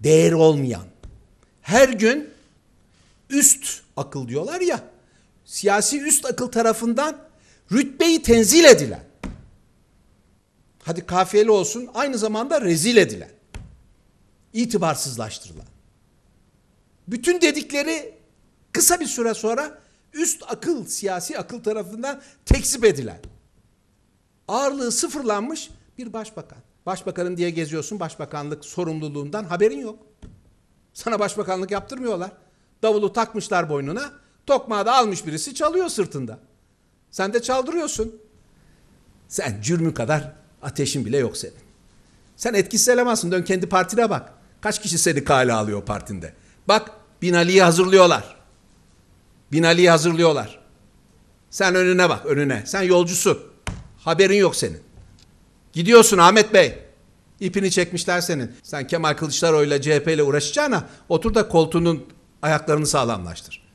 değer olmayan, her gün üst akıl diyorlar ya, siyasi üst akıl tarafından rütbeyi tenzil edilen, hadi kafiyeli olsun aynı zamanda rezil edilen, itibarsızlaştırılan. Bütün dedikleri kısa bir süre sonra üst akıl, siyasi akıl tarafından tekzip edilen, ağırlığı sıfırlanmış bir başbakan. Başbakanım diye geziyorsun başbakanlık sorumluluğundan haberin yok. Sana başbakanlık yaptırmıyorlar. Davulu takmışlar boynuna. Tokmağı da almış birisi çalıyor sırtında. Sen de çaldırıyorsun. Sen cürmü kadar ateşin bile yok senin. Sen etkisiz elemansın. Dön kendi partine bak. Kaç kişi seni kale alıyor partinde? Bak Binali'yi hazırlıyorlar. Binali'yi hazırlıyorlar. Sen önüne bak önüne. Sen yolcusun. Haberin yok senin. Gidiyorsun Ahmet Bey. İpini çekmişler senin. Sen Kemal Kılıçdaroğlu ile CHP ile uğraşacağına otur da koltuğunun ayaklarını sağlamlaştır.